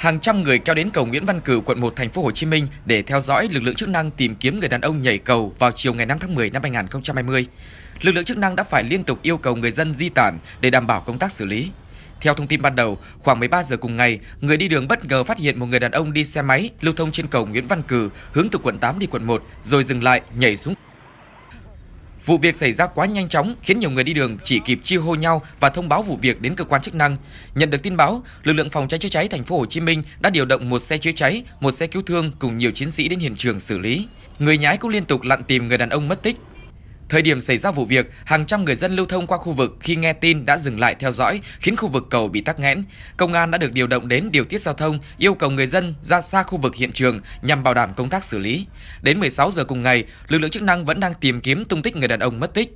hàng trăm người kéo đến cầu Nguyễn Văn Cử, quận 1, thành phố Hồ Chí Minh để theo dõi lực lượng chức năng tìm kiếm người đàn ông nhảy cầu vào chiều ngày 5 tháng 10 năm 2020. Lực lượng chức năng đã phải liên tục yêu cầu người dân di tản để đảm bảo công tác xử lý. Theo thông tin ban đầu, khoảng 13 giờ cùng ngày, người đi đường bất ngờ phát hiện một người đàn ông đi xe máy lưu thông trên cầu Nguyễn Văn Cử hướng từ quận 8 đi quận 1 rồi dừng lại nhảy xuống Vụ việc xảy ra quá nhanh chóng khiến nhiều người đi đường chỉ kịp chi hô nhau và thông báo vụ việc đến cơ quan chức năng. Nhận được tin báo, lực lượng phòng cháy chữa cháy thành phố Hồ Chí Minh đã điều động một xe chữa cháy, một xe cứu thương cùng nhiều chiến sĩ đến hiện trường xử lý. Người nhái cũng liên tục lặn tìm người đàn ông mất tích Thời điểm xảy ra vụ việc, hàng trăm người dân lưu thông qua khu vực khi nghe tin đã dừng lại theo dõi, khiến khu vực cầu bị tắc nghẽn. Công an đã được điều động đến điều tiết giao thông, yêu cầu người dân ra xa khu vực hiện trường nhằm bảo đảm công tác xử lý. Đến 16 giờ cùng ngày, lực lượng chức năng vẫn đang tìm kiếm tung tích người đàn ông mất tích.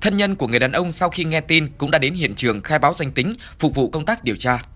Thân nhân của người đàn ông sau khi nghe tin cũng đã đến hiện trường khai báo danh tính phục vụ công tác điều tra.